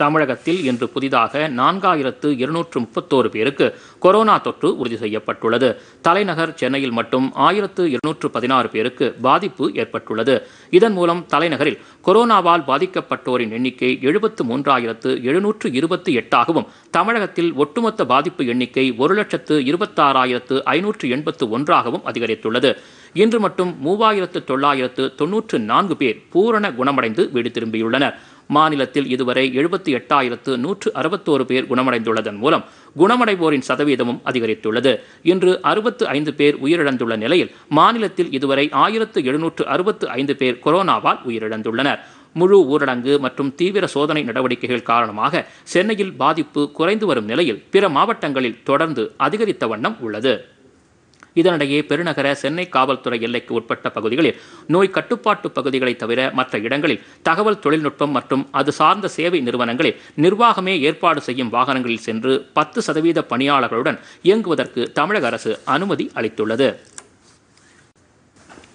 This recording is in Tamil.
தமிழகத்தில் இன்று புதிதாக நான்காயிரத்து இருநூற்று முப்பத்தோரு பேருக்கு கொரோனா தொற்று உறுதி செய்யப்பட்டுள்ளது தலைநகர் சென்னையில் மட்டும் ஆயிரத்து இருநூற்று பதினாறு பேருக்கு பாதிப்பு ஏற்பட்டுள்ளது இதன் மூலம் தலைநகரில் கொரோனாவால் பாதிக்கப்பட்டோரின் எண்ணிக்கை எழுபத்து மூன்றாயிரத்து எழுநூற்று இருபத்தி எட்டாகவும் தமிழகத்தில் ஒட்டுமொத்த பாதிப்பு எண்ணிக்கை ஒரு லட்சத்து இருபத்தாறாயிரத்து ஐநூற்று எண்பத்து ஒன்றாகவும் அதிகரித்துள்ளது இன்று மட்டும் மூவாயிரத்து தொள்ளாயிரத்து தொன்னூற்று நான்கு பேர் பூரண குணமடைந்து வீடு திரும்பியுள்ளனர் மாநிலத்தில் இதுவரை எழுபத்தி எட்டாயிரத்து நூற்று அறுபத்தோரு பேர் குணமடைந்துள்ளதன் மூலம் குணமடைவோரின் சதவீதமும் அதிகரித்துள்ளது இன்று அறுபத்து ஐந்து பேர் உயிரிழந்துள்ள நிலையில் மாநிலத்தில் இதுவரை ஆயிரத்து எழுநூற்று அறுபத்து ஐந்து பேர் கொரோனாவால் உயிரிழந்துள்ளனர் முழு ஊரடங்கு மற்றும் தீவிர சோதனை நடவடிக்கைகள் காரணமாக சென்னையில் பாதிப்பு குறைந்து வரும் நிலையில் பிற மாவட்டங்களில் தொடர்ந்து அதிகரித்த வண்ணம் உள்ளது இதனிடையே பெருநகர சென்னை காவல்துறை எல்லைக்கு உட்பட்ட பகுதிகளில் நோய் கட்டுப்பாட்டு பகுதிகளை தவிர மற்ற இடங்களில் தகவல் தொழில்நுட்பம் மற்றும் அது சார்ந்த சேவை நிறுவனங்களில் நிர்வாகமே ஏற்பாடு செய்யும் வாகனங்களில் சென்று பத்து சதவீத பணியாளர்களுடன் இயங்குவதற்கு தமிழக அரசு அனுமதி அளித்துள்ளது